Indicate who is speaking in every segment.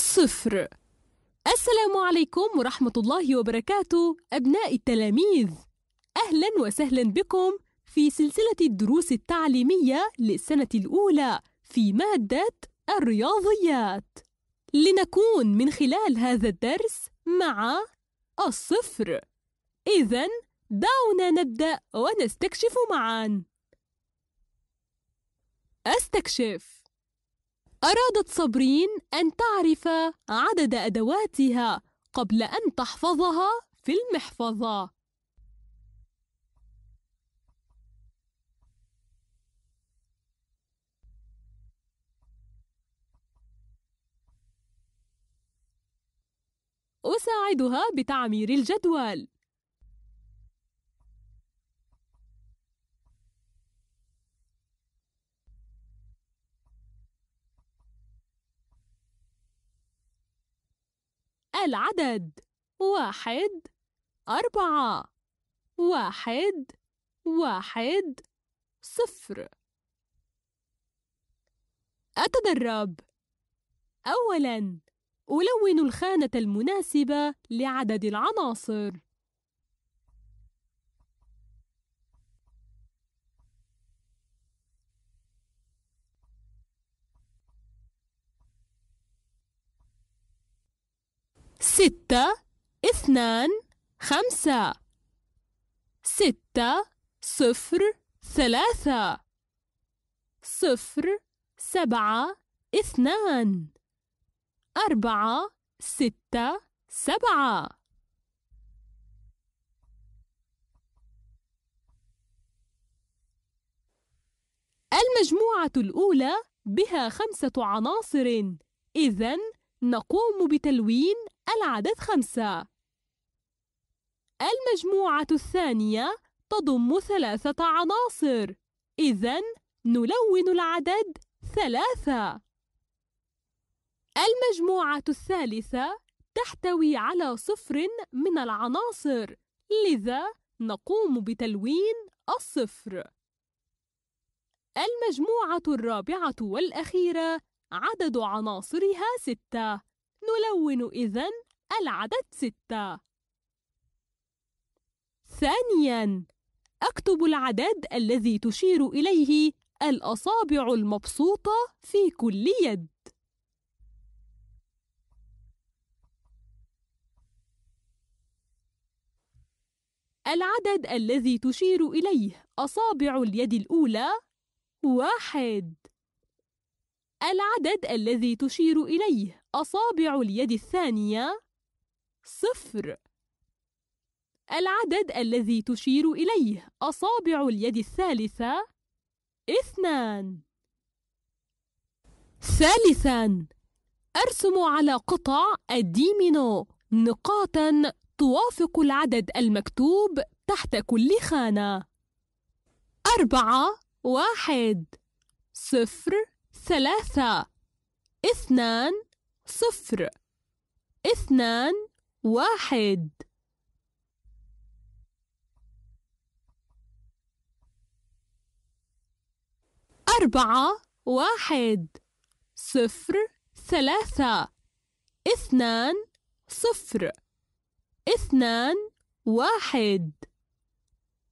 Speaker 1: الصفر السلام عليكم ورحمة الله وبركاته أبناء التلاميذ أهلا وسهلا بكم في سلسلة الدروس التعليمية للسنة الأولى في مادة الرياضيات لنكون من خلال هذا الدرس مع الصفر إذا دعونا نبدأ ونستكشف معا أستكشف أرادت صبرين أن تعرف عدد أدواتها قبل أن تحفظها في المحفظة أساعدها بتعمير الجدول العدد واحد أربعة واحد واحد صفر أتدرب أولاً ألون الخانة المناسبة لعدد العناصر ستة اثنان خمسة ستة صفر ثلاثة صفر سبعة اثنان أربعة ستة سبعة المجموعة الأولى بها خمسة عناصر إذن نقوم بتلوين العدد خمسة المجموعة الثانية تضم ثلاثة عناصر إذا نلون العدد ثلاثة المجموعة الثالثة تحتوي على صفر من العناصر لذا نقوم بتلوين الصفر المجموعة الرابعة والأخيرة عدد عناصرها ستة نلون إذن العدد ستة ثانياً أكتب العدد الذي تشير إليه الأصابع المبسوطة في كل يد العدد الذي تشير إليه أصابع اليد الأولى واحد العدد الذي تشير إليه أصابع اليد الثانية صفر العدد الذي تشير إليه أصابع اليد الثالثة اثنان ثالثا أرسم على قطع الديمينو نقاطا توافق العدد المكتوب تحت كل خانة أربعة واحد صفر ثلاثة اثنان صفر اثنان واحد أربعة واحد صفر ثلاثة اثنان صفر اثنان واحد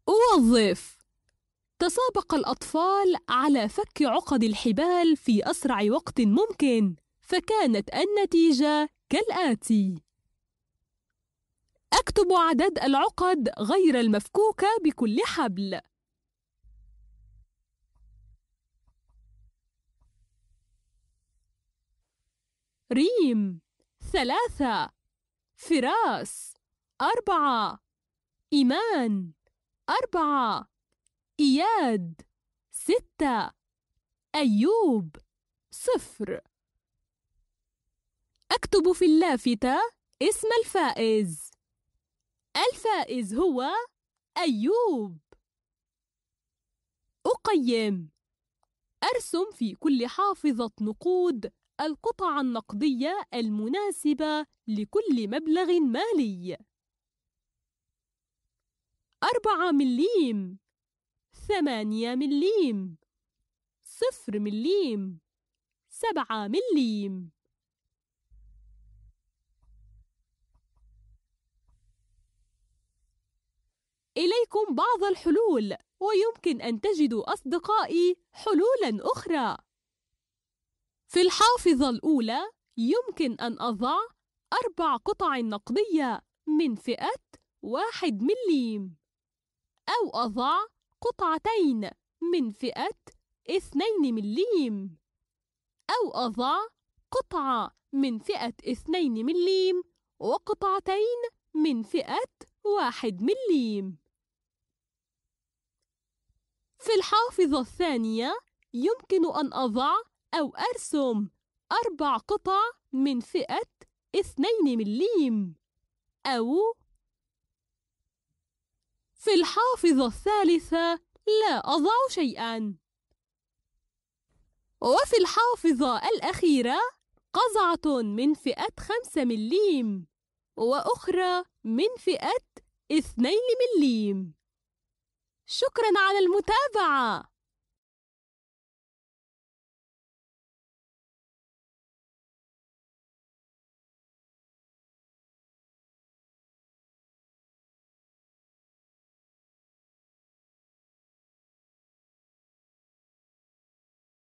Speaker 1: أوظف تسابق الأطفال على فك عقد الحبال في أسرع وقت ممكن، فكانت النتيجة كالآتي: أكتب عدد العقد غير المفكوكة بكل حبل. ريم ثلاثة فراس أربعة إيمان أربعة إياد ستة أيوب صفر أكتب في اللافتة اسم الفائز الفائز هو أيوب أقيم أرسم في كل حافظة نقود القطع النقدية المناسبة لكل مبلغ مالي أربعة مليم ثمانية مليم صفر مليم سبعة مليم إليكم بعض الحلول ويمكن أن تجدوا أصدقائي حلولا أخرى في الحافظة الأولى يمكن أن أضع أربع قطع نقدية من فئة واحد مليم أو أضع قطعتين من فئة 2 مليم أو أضع قطعة من فئة 2 مليم وقطعتين من فئة 1 مليم في الحافظة الثانية يمكن أن أضع أو أرسم أربع قطع من فئة 2 مليم أو في الحافظة الثالثة لا أضع شيئا وفي الحافظة الأخيرة قزعة من فئة خمسة مليم وأخرى من فئة اثنين مليم شكرا على المتابعة